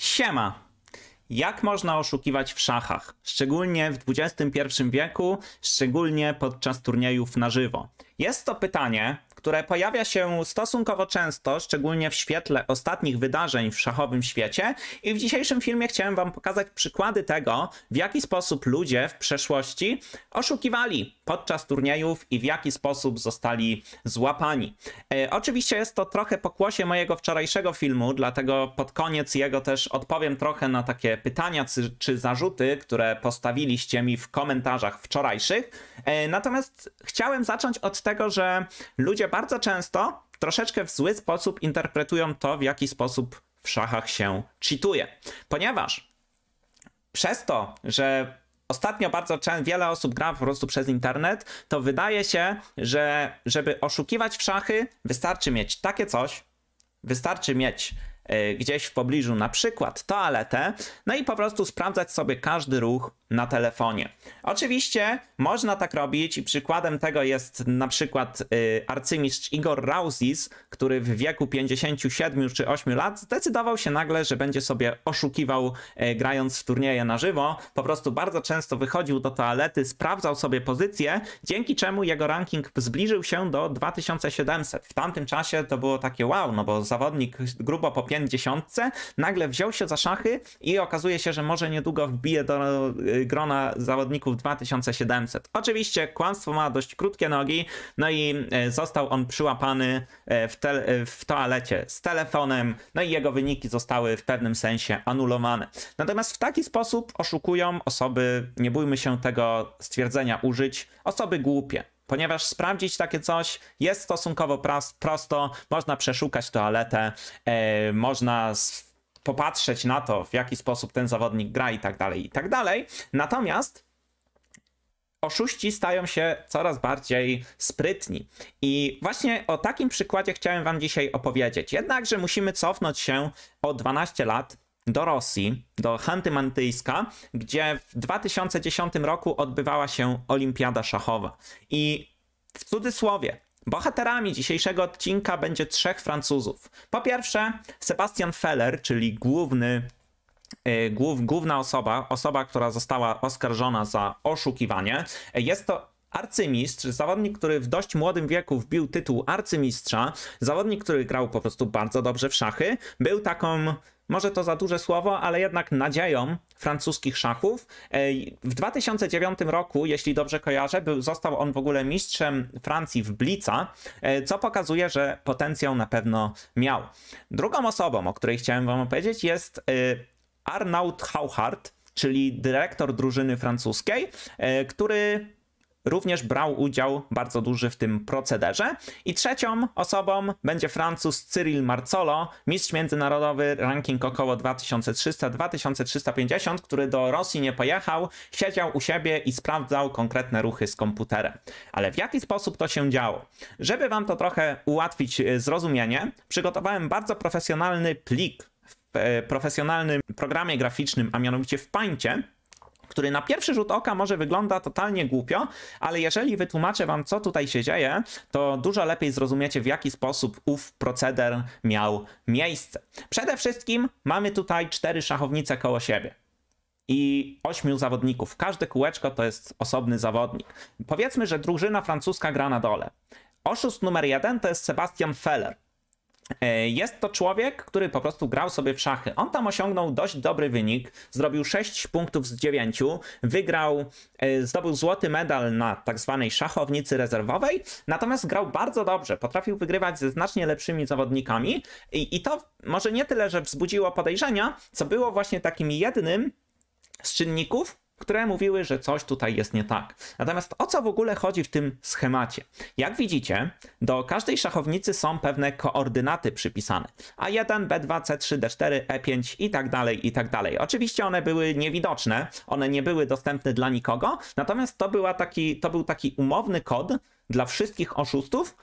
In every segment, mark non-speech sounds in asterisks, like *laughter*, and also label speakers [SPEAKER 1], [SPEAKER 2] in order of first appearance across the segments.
[SPEAKER 1] Siema! Jak można oszukiwać w szachach, szczególnie w XXI wieku, szczególnie podczas turniejów na żywo? Jest to pytanie, które pojawia się stosunkowo często, szczególnie w świetle ostatnich wydarzeń w szachowym świecie. I w dzisiejszym filmie chciałem Wam pokazać przykłady tego, w jaki sposób ludzie w przeszłości oszukiwali podczas turniejów i w jaki sposób zostali złapani. E, oczywiście jest to trochę pokłosie mojego wczorajszego filmu, dlatego pod koniec jego też odpowiem trochę na takie pytania czy, czy zarzuty, które postawiliście mi w komentarzach wczorajszych. E, natomiast chciałem zacząć od tego, że ludzie bardzo często troszeczkę w zły sposób interpretują to, w jaki sposób w szachach się cheatuje. Ponieważ przez to, że ostatnio bardzo wiele osób gra po prostu przez internet, to wydaje się, że żeby oszukiwać w szachy, wystarczy mieć takie coś, wystarczy mieć E, gdzieś w pobliżu, na przykład toaletę, no i po prostu sprawdzać sobie każdy ruch na telefonie. Oczywiście można tak robić i przykładem tego jest na przykład e, arcymistrz Igor Rausis, który w wieku 57 czy 8 lat zdecydował się nagle, że będzie sobie oszukiwał e, grając w turnieje na żywo. Po prostu bardzo często wychodził do toalety, sprawdzał sobie pozycję, dzięki czemu jego ranking zbliżył się do 2700. W tamtym czasie to było takie wow, no bo zawodnik grubo po 5 pięćdziesiątce, nagle wziął się za szachy i okazuje się, że może niedługo wbije do y, grona zawodników 2700. Oczywiście kłamstwo ma dość krótkie nogi, no i y, został on przyłapany y, w, te, w toalecie z telefonem, no i jego wyniki zostały w pewnym sensie anulowane. Natomiast w taki sposób oszukują osoby, nie bójmy się tego stwierdzenia użyć, osoby głupie ponieważ sprawdzić takie coś jest stosunkowo prosto, można przeszukać toaletę, e, można popatrzeć na to, w jaki sposób ten zawodnik gra i tak dalej, i tak dalej. Natomiast oszuści stają się coraz bardziej sprytni. I właśnie o takim przykładzie chciałem Wam dzisiaj opowiedzieć. Jednakże musimy cofnąć się o 12 lat do Rosji, do Hanty Mantyjska, gdzie w 2010 roku odbywała się Olimpiada Szachowa. I w cudzysłowie, Bohaterami dzisiejszego odcinka będzie trzech Francuzów. Po pierwsze, Sebastian Feller, czyli główny, yy, głów, główna osoba, osoba, która została oskarżona za oszukiwanie. Jest to arcymistrz, zawodnik, który w dość młodym wieku wbił tytuł arcymistrza, zawodnik, który grał po prostu bardzo dobrze w szachy, był taką może to za duże słowo, ale jednak nadzieją francuskich szachów. W 2009 roku, jeśli dobrze kojarzę, był, został on w ogóle mistrzem Francji w Blica, e, co pokazuje, że potencjał na pewno miał. Drugą osobą, o której chciałem wam opowiedzieć, jest e, Arnaud Hauhart, czyli dyrektor drużyny francuskiej, e, który również brał udział bardzo duży w tym procederze. I trzecią osobą będzie Francuz Cyril Marzolo, mistrz międzynarodowy, ranking około 2300-2350, który do Rosji nie pojechał, siedział u siebie i sprawdzał konkretne ruchy z komputerem. Ale w jaki sposób to się działo? Żeby wam to trochę ułatwić e, zrozumienie, przygotowałem bardzo profesjonalny plik w e, profesjonalnym programie graficznym, a mianowicie w Paincie, który na pierwszy rzut oka może wygląda totalnie głupio, ale jeżeli wytłumaczę wam, co tutaj się dzieje, to dużo lepiej zrozumiecie, w jaki sposób ów proceder miał miejsce. Przede wszystkim mamy tutaj cztery szachownice koło siebie i ośmiu zawodników. Każde kółeczko to jest osobny zawodnik. Powiedzmy, że drużyna francuska gra na dole. Oszust numer jeden to jest Sebastian Feller. E, jest to człowiek, który po prostu grał sobie w szachy. On tam osiągnął dość dobry wynik, zrobił 6 punktów z 9, wygrał, e, zdobył złoty medal na tak zwanej szachownicy rezerwowej, natomiast grał bardzo dobrze, potrafił wygrywać ze znacznie lepszymi zawodnikami i, i to może nie tyle, że wzbudziło podejrzenia, co było właśnie takim jednym z czynników, które mówiły, że coś tutaj jest nie tak. Natomiast o co w ogóle chodzi w tym schemacie? Jak widzicie, do każdej szachownicy są pewne koordynaty przypisane. A1, B2, C3, D4, E5 i tak dalej, i tak dalej. Oczywiście one były niewidoczne, one nie były dostępne dla nikogo, natomiast to, była taki, to był taki umowny kod dla wszystkich oszustów,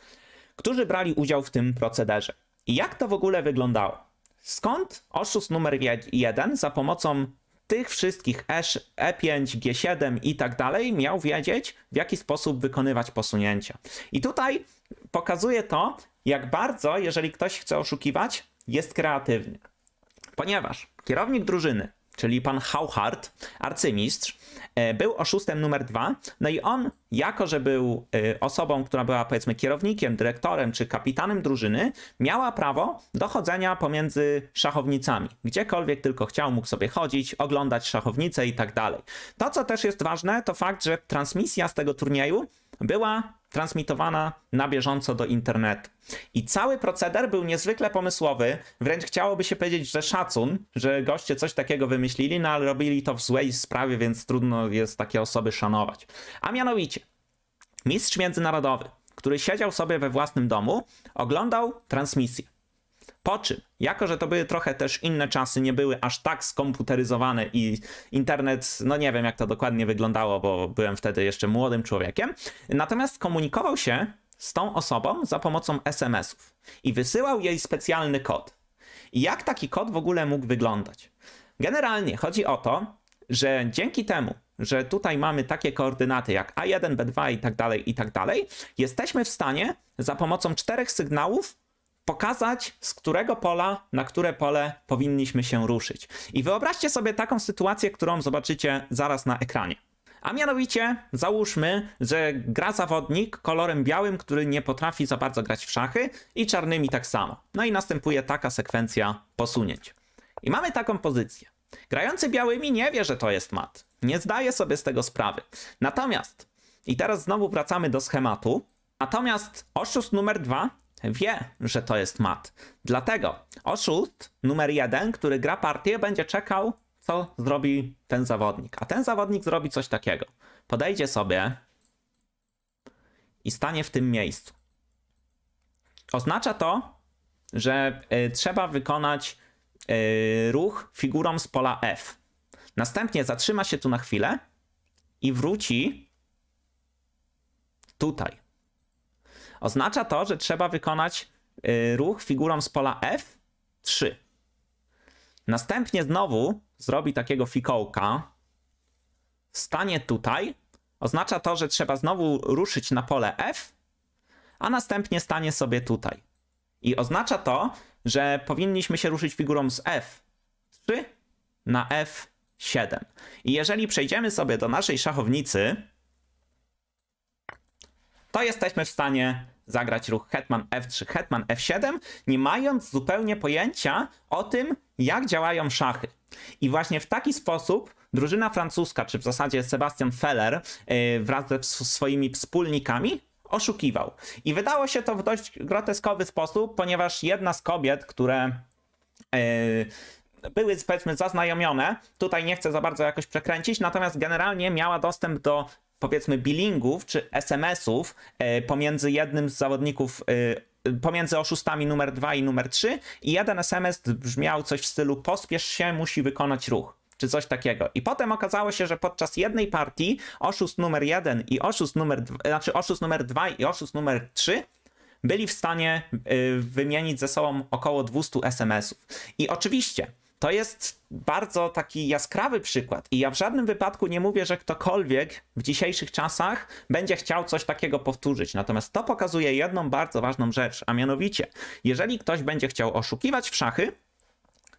[SPEAKER 1] którzy brali udział w tym procederze. I jak to w ogóle wyglądało? Skąd oszust numer 1 za pomocą tych wszystkich E5, e G7 i tak dalej miał wiedzieć, w jaki sposób wykonywać posunięcia. I tutaj pokazuje to, jak bardzo, jeżeli ktoś chce oszukiwać, jest kreatywny. Ponieważ kierownik drużyny czyli pan Hauhard, arcymistrz, e, był oszustem numer dwa. No i on, jako że był e, osobą, która była powiedzmy kierownikiem, dyrektorem czy kapitanem drużyny, miała prawo do chodzenia pomiędzy szachownicami. Gdziekolwiek tylko chciał, mógł sobie chodzić, oglądać szachownice i tak dalej. To, co też jest ważne, to fakt, że transmisja z tego turnieju była transmitowana na bieżąco do internetu. I cały proceder był niezwykle pomysłowy, wręcz chciałoby się powiedzieć, że szacun, że goście coś takiego wymyślili, no ale robili to w złej sprawie, więc trudno jest takie osoby szanować. A mianowicie, mistrz międzynarodowy, który siedział sobie we własnym domu, oglądał transmisję po czym, jako że to były trochę też inne czasy, nie były aż tak skomputeryzowane i internet, no nie wiem jak to dokładnie wyglądało, bo byłem wtedy jeszcze młodym człowiekiem, natomiast komunikował się z tą osobą za pomocą SMS-ów i wysyłał jej specjalny kod. I jak taki kod w ogóle mógł wyglądać? Generalnie chodzi o to, że dzięki temu, że tutaj mamy takie koordynaty jak A1, B2 i tak dalej, i tak dalej, jesteśmy w stanie za pomocą czterech sygnałów pokazać, z którego pola na które pole powinniśmy się ruszyć. I wyobraźcie sobie taką sytuację, którą zobaczycie zaraz na ekranie. A mianowicie, załóżmy, że gra zawodnik kolorem białym, który nie potrafi za bardzo grać w szachy, i czarnymi tak samo. No i następuje taka sekwencja posunięć. I mamy taką pozycję. Grający białymi nie wie, że to jest mat. Nie zdaje sobie z tego sprawy. Natomiast, i teraz znowu wracamy do schematu, natomiast oszust numer dwa wie, że to jest mat. Dlatego oszust numer jeden, który gra partię, będzie czekał, co zrobi ten zawodnik. A ten zawodnik zrobi coś takiego. Podejdzie sobie i stanie w tym miejscu. Oznacza to, że y, trzeba wykonać y, ruch figurą z pola F. Następnie zatrzyma się tu na chwilę i wróci tutaj. Oznacza to, że trzeba wykonać y, ruch figurą z pola F3. Następnie znowu zrobi takiego fikołka, stanie tutaj. Oznacza to, że trzeba znowu ruszyć na pole F, a następnie stanie sobie tutaj. I oznacza to, że powinniśmy się ruszyć figurą z F3 na F7. I jeżeli przejdziemy sobie do naszej szachownicy, to jesteśmy w stanie zagrać ruch hetman f3, hetman f7, nie mając zupełnie pojęcia o tym, jak działają szachy. I właśnie w taki sposób drużyna francuska, czy w zasadzie Sebastian Feller yy, wraz ze swoimi wspólnikami oszukiwał. I wydało się to w dość groteskowy sposób, ponieważ jedna z kobiet, które yy, były powiedzmy zaznajomione, tutaj nie chcę za bardzo jakoś przekręcić, natomiast generalnie miała dostęp do powiedzmy billingów czy SMS-ów e, pomiędzy jednym z zawodników e, pomiędzy oszustami numer 2 i numer 3 i jeden SMS brzmiał coś w stylu pospiesz się, musi wykonać ruch. Czy coś takiego. I potem okazało się, że podczas jednej partii oszust numer 1 i oszust numer, 2, znaczy oszust numer 2 i oszust numer 3 byli w stanie e, wymienić ze sobą około 200 SMS-ów. I oczywiście to jest bardzo taki jaskrawy przykład i ja w żadnym wypadku nie mówię, że ktokolwiek w dzisiejszych czasach będzie chciał coś takiego powtórzyć. Natomiast to pokazuje jedną bardzo ważną rzecz, a mianowicie, jeżeli ktoś będzie chciał oszukiwać w szachy,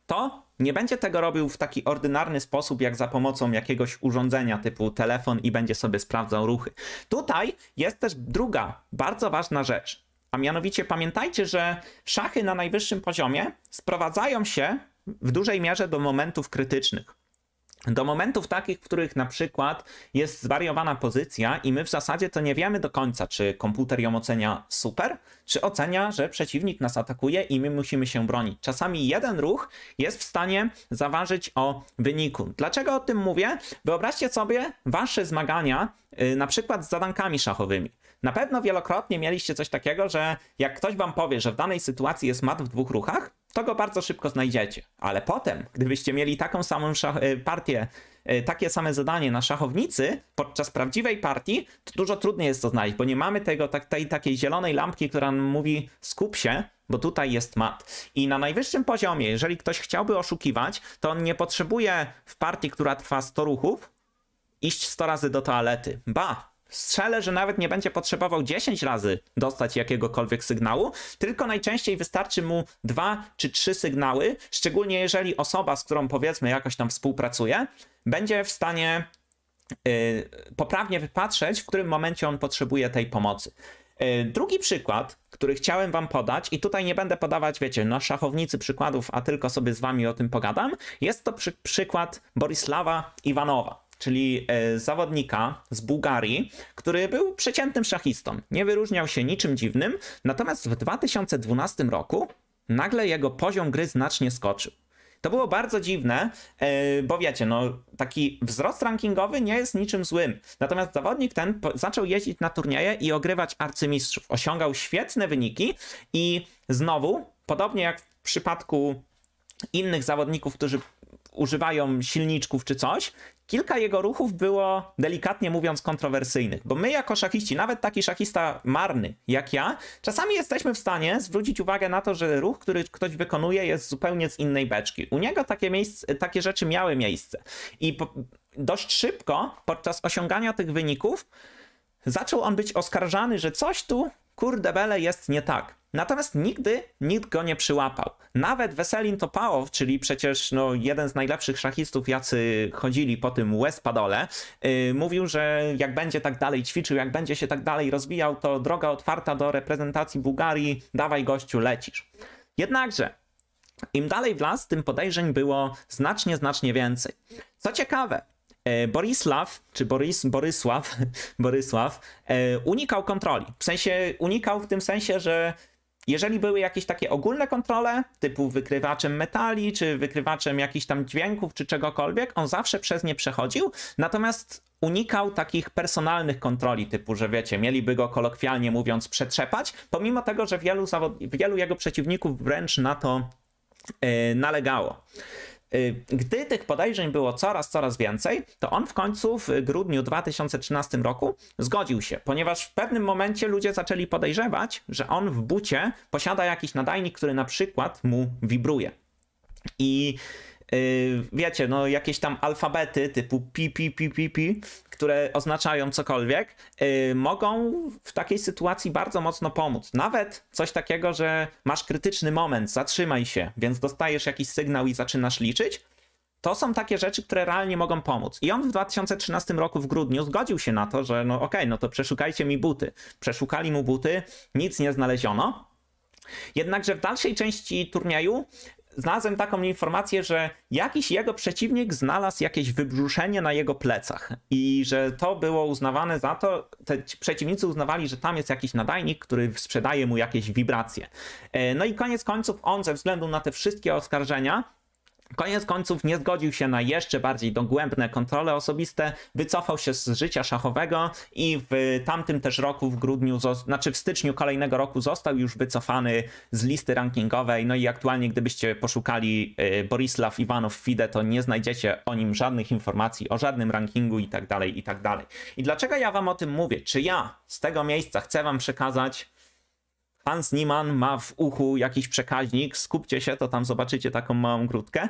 [SPEAKER 1] to nie będzie tego robił w taki ordynarny sposób, jak za pomocą jakiegoś urządzenia typu telefon i będzie sobie sprawdzał ruchy. Tutaj jest też druga bardzo ważna rzecz, a mianowicie pamiętajcie, że szachy na najwyższym poziomie sprowadzają się w dużej mierze do momentów krytycznych. Do momentów takich, w których na przykład jest zwariowana pozycja i my w zasadzie to nie wiemy do końca, czy komputer ją ocenia super, czy ocenia, że przeciwnik nas atakuje i my musimy się bronić. Czasami jeden ruch jest w stanie zaważyć o wyniku. Dlaczego o tym mówię? Wyobraźcie sobie wasze zmagania Y, na przykład z zadankami szachowymi. Na pewno wielokrotnie mieliście coś takiego, że jak ktoś wam powie, że w danej sytuacji jest mat w dwóch ruchach, to go bardzo szybko znajdziecie. Ale potem, gdybyście mieli taką samą y, partię, y, takie same zadanie na szachownicy podczas prawdziwej partii, to dużo trudniej jest to znaleźć, bo nie mamy tego tak, tej takiej zielonej lampki, która mówi skup się, bo tutaj jest mat. I na najwyższym poziomie, jeżeli ktoś chciałby oszukiwać, to on nie potrzebuje w partii, która trwa 100 ruchów, iść 100 razy do toalety. Ba, strzelę, że nawet nie będzie potrzebował 10 razy dostać jakiegokolwiek sygnału, tylko najczęściej wystarczy mu dwa czy trzy sygnały, szczególnie jeżeli osoba, z którą powiedzmy jakoś tam współpracuje, będzie w stanie yy, poprawnie wypatrzeć, w którym momencie on potrzebuje tej pomocy. Y, drugi przykład, który chciałem wam podać, i tutaj nie będę podawać, wiecie, na szachownicy przykładów, a tylko sobie z wami o tym pogadam, jest to przy przykład Borisława Iwanowa czyli e, zawodnika z Bułgarii, który był przeciętnym szachistą. Nie wyróżniał się niczym dziwnym, natomiast w 2012 roku nagle jego poziom gry znacznie skoczył. To było bardzo dziwne, e, bo wiecie, no, taki wzrost rankingowy nie jest niczym złym. Natomiast zawodnik ten zaczął jeździć na turnieje i ogrywać arcymistrzów. Osiągał świetne wyniki i znowu, podobnie jak w przypadku innych zawodników, którzy używają silniczków czy coś, kilka jego ruchów było, delikatnie mówiąc, kontrowersyjnych, bo my jako szachiści, nawet taki szachista marny jak ja, czasami jesteśmy w stanie zwrócić uwagę na to, że ruch, który ktoś wykonuje, jest zupełnie z innej beczki. U niego takie, miejsce, takie rzeczy miały miejsce. I po, dość szybko, podczas osiągania tych wyników, zaczął on być oskarżany, że coś tu kurde bele jest nie tak. Natomiast nigdy nikt go nie przyłapał. Nawet Weselin Topałow, czyli przecież no, jeden z najlepszych szachistów, jacy chodzili po tym Westpadole, yy, mówił, że jak będzie tak dalej ćwiczył, jak będzie się tak dalej rozwijał, to droga otwarta do reprezentacji Bułgarii, dawaj gościu, lecisz. Jednakże, im dalej w las, tym podejrzeń było znacznie, znacznie więcej. Co ciekawe, E, Borisław, czy Boris, Borysław, *laughs* Borysław e, unikał kontroli. W sensie unikał w tym sensie, że jeżeli były jakieś takie ogólne kontrole, typu wykrywaczem metali, czy wykrywaczem jakichś tam dźwięków, czy czegokolwiek, on zawsze przez nie przechodził, natomiast unikał takich personalnych kontroli, typu, że wiecie, mieliby go kolokwialnie mówiąc przetrzepać, pomimo tego, że wielu, wielu jego przeciwników wręcz na to yy, nalegało. Y, gdy tych podejrzeń było coraz, coraz więcej, to on w końcu w grudniu 2013 roku zgodził się, ponieważ w pewnym momencie ludzie zaczęli podejrzewać, że on w bucie posiada jakiś nadajnik, który na przykład mu wibruje. I Y, wiecie, no jakieś tam alfabety typu pi, pi, pi, pi, pi, które oznaczają cokolwiek, y, mogą w takiej sytuacji bardzo mocno pomóc. Nawet coś takiego, że masz krytyczny moment, zatrzymaj się, więc dostajesz jakiś sygnał i zaczynasz liczyć. To są takie rzeczy, które realnie mogą pomóc. I on w 2013 roku w grudniu zgodził się na to, że no okej, okay, no to przeszukajcie mi buty. Przeszukali mu buty, nic nie znaleziono. Jednakże w dalszej części turnieju znalazłem taką informację, że jakiś jego przeciwnik znalazł jakieś wybrzuszenie na jego plecach i że to było uznawane za to, te przeciwnicy uznawali, że tam jest jakiś nadajnik, który sprzedaje mu jakieś wibracje. E, no i koniec końców on ze względu na te wszystkie oskarżenia Koniec końców nie zgodził się na jeszcze bardziej dogłębne kontrole osobiste, wycofał się z życia szachowego i w tamtym też roku, w grudniu, znaczy w styczniu kolejnego roku został już wycofany z listy rankingowej. No i aktualnie, gdybyście poszukali y, Borislaw Iwanow FIDE, to nie znajdziecie o nim żadnych informacji, o żadnym rankingu i tak dalej, i tak dalej. I dlaczego ja wam o tym mówię? Czy ja z tego miejsca chcę wam przekazać, Hans Niemann ma w uchu jakiś przekaźnik, skupcie się, to tam zobaczycie taką małą grudkę.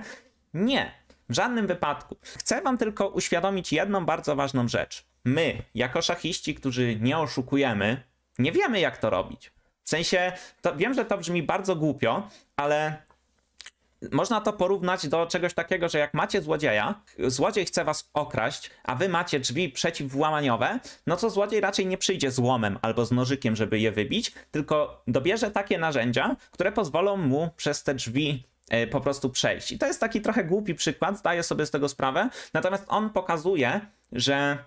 [SPEAKER 1] Nie, w żadnym wypadku. Chcę wam tylko uświadomić jedną bardzo ważną rzecz. My, jako szachiści, którzy nie oszukujemy, nie wiemy jak to robić. W sensie, to, wiem, że to brzmi bardzo głupio, ale można to porównać do czegoś takiego, że jak macie złodzieja, złodziej chce was okraść, a wy macie drzwi przeciwwłamaniowe, no to złodziej raczej nie przyjdzie z łomem albo z nożykiem, żeby je wybić, tylko dobierze takie narzędzia, które pozwolą mu przez te drzwi e, po prostu przejść. I to jest taki trochę głupi przykład, zdaję sobie z tego sprawę, natomiast on pokazuje, że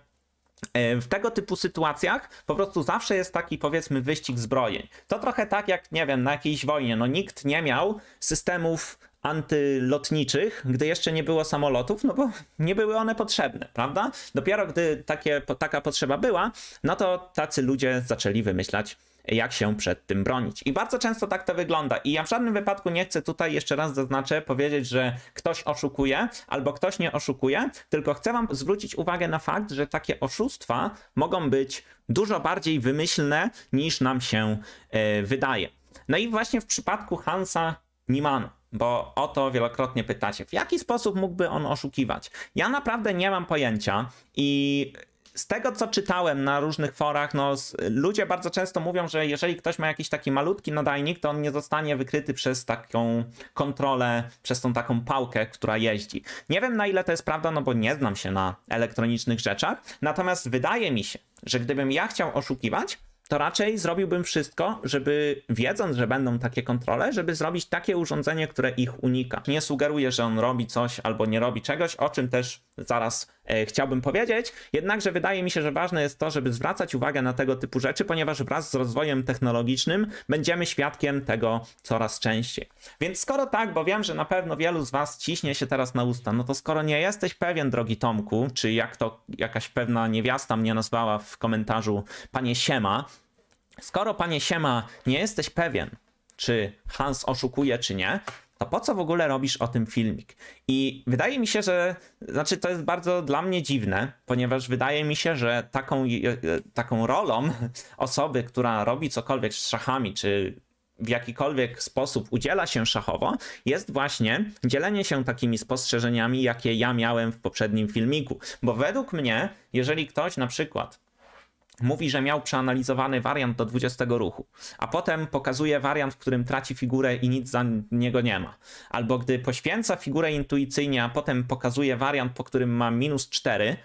[SPEAKER 1] E, w tego typu sytuacjach po prostu zawsze jest taki, powiedzmy, wyścig zbrojeń. To trochę tak jak, nie wiem, na jakiejś wojnie. No nikt nie miał systemów antylotniczych, gdy jeszcze nie było samolotów, no bo nie były one potrzebne, prawda? Dopiero gdy takie, taka potrzeba była, no to tacy ludzie zaczęli wymyślać jak się przed tym bronić. I bardzo często tak to wygląda. I ja w żadnym wypadku nie chcę tutaj jeszcze raz zaznaczę, powiedzieć, że ktoś oszukuje albo ktoś nie oszukuje, tylko chcę Wam zwrócić uwagę na fakt, że takie oszustwa mogą być dużo bardziej wymyślne niż nam się e, wydaje. No i właśnie w przypadku Hansa Nimana bo o to wielokrotnie pytacie. W jaki sposób mógłby on oszukiwać? Ja naprawdę nie mam pojęcia i z tego, co czytałem na różnych forach, no, ludzie bardzo często mówią, że jeżeli ktoś ma jakiś taki malutki nadajnik, to on nie zostanie wykryty przez taką kontrolę, przez tą taką pałkę, która jeździ. Nie wiem na ile to jest prawda, no bo nie znam się na elektronicznych rzeczach, natomiast wydaje mi się, że gdybym ja chciał oszukiwać, to raczej zrobiłbym wszystko, żeby wiedząc, że będą takie kontrole, żeby zrobić takie urządzenie, które ich unika. Nie sugeruję, że on robi coś albo nie robi czegoś, o czym też zaraz e, chciałbym powiedzieć. Jednakże wydaje mi się, że ważne jest to, żeby zwracać uwagę na tego typu rzeczy, ponieważ wraz z rozwojem technologicznym będziemy świadkiem tego coraz częściej. Więc skoro tak, bo wiem, że na pewno wielu z Was ciśnie się teraz na usta, no to skoro nie jesteś pewien, drogi Tomku, czy jak to jakaś pewna niewiasta mnie nazwała w komentarzu, panie Siema, skoro panie Siema nie jesteś pewien, czy Hans oszukuje, czy nie, to po co w ogóle robisz o tym filmik? I wydaje mi się, że, znaczy to jest bardzo dla mnie dziwne, ponieważ wydaje mi się, że taką, taką rolą *laughs* osoby, która robi cokolwiek z szachami, czy w jakikolwiek sposób udziela się szachowo, jest właśnie dzielenie się takimi spostrzeżeniami, jakie ja miałem w poprzednim filmiku. Bo według mnie, jeżeli ktoś na przykład mówi, że miał przeanalizowany wariant do 20 ruchu, a potem pokazuje wariant, w którym traci figurę i nic za niego nie ma. Albo gdy poświęca figurę intuicyjnie, a potem pokazuje wariant, po którym ma minus 4,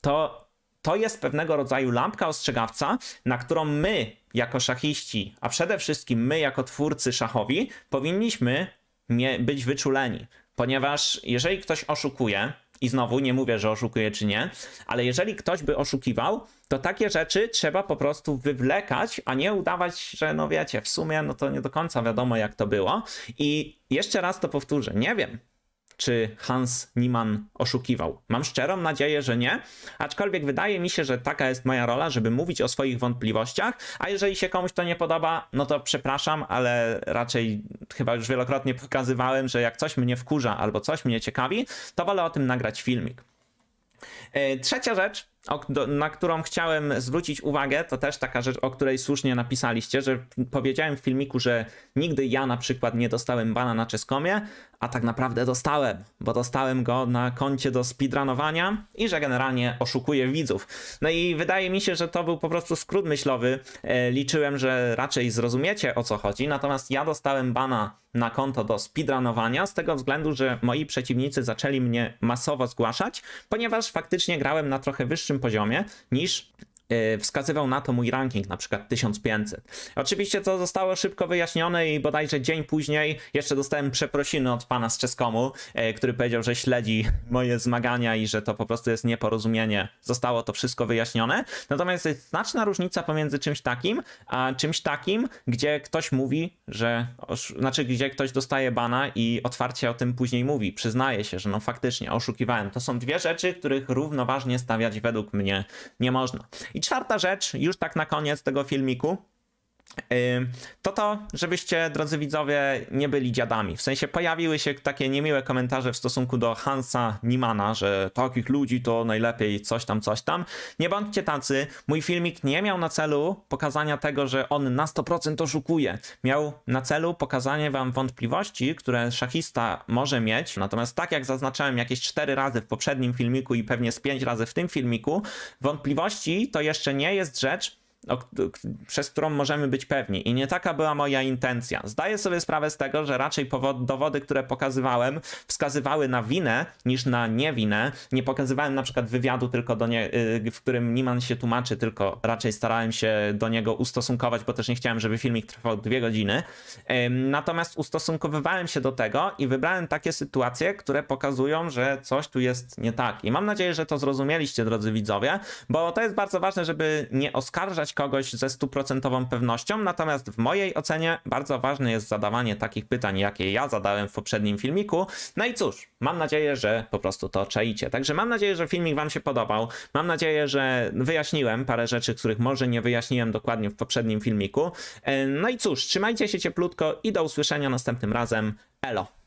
[SPEAKER 1] to to jest pewnego rodzaju lampka ostrzegawca, na którą my, jako szachiści, a przede wszystkim my, jako twórcy szachowi, powinniśmy być wyczuleni. Ponieważ jeżeli ktoś oszukuje, i znowu nie mówię, że oszukuje czy nie, ale jeżeli ktoś by oszukiwał, to takie rzeczy trzeba po prostu wywlekać, a nie udawać, że no wiecie, w sumie no to nie do końca wiadomo jak to było. I jeszcze raz to powtórzę, nie wiem, czy Hans Niemann oszukiwał. Mam szczerą nadzieję, że nie, aczkolwiek wydaje mi się, że taka jest moja rola, żeby mówić o swoich wątpliwościach, a jeżeli się komuś to nie podoba, no to przepraszam, ale raczej chyba już wielokrotnie pokazywałem, że jak coś mnie wkurza albo coś mnie ciekawi, to wolę o tym nagrać filmik. E, trzecia rzecz, na którą chciałem zwrócić uwagę, to też taka rzecz, o której słusznie napisaliście, że powiedziałem w filmiku, że nigdy ja na przykład nie dostałem bana na czeskomie, a tak naprawdę dostałem, bo dostałem go na koncie do speedrunowania i że generalnie oszukuję widzów. No i wydaje mi się, że to był po prostu skrót myślowy. E, liczyłem, że raczej zrozumiecie o co chodzi, natomiast ja dostałem bana na konto do speedrunowania z tego względu, że moi przeciwnicy zaczęli mnie masowo zgłaszać, ponieważ faktycznie grałem na trochę wyższym wyższym poziomie niż Y, wskazywał na to mój ranking, na przykład 1500. Oczywiście to zostało szybko wyjaśnione i bodajże dzień później jeszcze dostałem przeprosiny od pana z Czeskomu, y, który powiedział, że śledzi moje zmagania i że to po prostu jest nieporozumienie. Zostało to wszystko wyjaśnione. Natomiast jest znaczna różnica pomiędzy czymś takim, a czymś takim, gdzie ktoś mówi, że, znaczy gdzie ktoś dostaje bana i otwarcie o tym później mówi, przyznaje się, że no faktycznie oszukiwałem. To są dwie rzeczy, których równoważnie stawiać według mnie nie można. I i czwarta rzecz, już tak na koniec tego filmiku, to to, żebyście, drodzy widzowie, nie byli dziadami. W sensie pojawiły się takie niemiłe komentarze w stosunku do Hansa Niemana, że takich ludzi to najlepiej coś tam, coś tam. Nie bądźcie tacy. Mój filmik nie miał na celu pokazania tego, że on na 100% oszukuje. Miał na celu pokazanie wam wątpliwości, które szachista może mieć. Natomiast tak jak zaznaczałem jakieś 4 razy w poprzednim filmiku i pewnie z 5 razy w tym filmiku, wątpliwości to jeszcze nie jest rzecz, przez którą możemy być pewni. I nie taka była moja intencja. Zdaję sobie sprawę z tego, że raczej dowody, które pokazywałem, wskazywały na winę niż na niewinę. Nie pokazywałem na przykład wywiadu, tylko do nie, y, w którym Niman się tłumaczy, tylko raczej starałem się do niego ustosunkować, bo też nie chciałem, żeby filmik trwał dwie godziny. Natomiast ustosunkowywałem się do tego i wybrałem takie sytuacje, które pokazują, że coś tu jest nie tak. I mam nadzieję, że to zrozumieliście, drodzy widzowie, bo to jest bardzo ważne, żeby nie oskarżać kogoś ze stuprocentową pewnością, natomiast w mojej ocenie bardzo ważne jest zadawanie takich pytań, jakie ja zadałem w poprzednim filmiku. No i cóż, mam nadzieję, że po prostu to czaicie. Także mam nadzieję, że filmik Wam się podobał. Mam nadzieję, że wyjaśniłem parę rzeczy, których może nie wyjaśniłem dokładnie w poprzednim filmiku. E, no i cóż, trzymajcie się cieplutko i do usłyszenia następnym razem. Elo!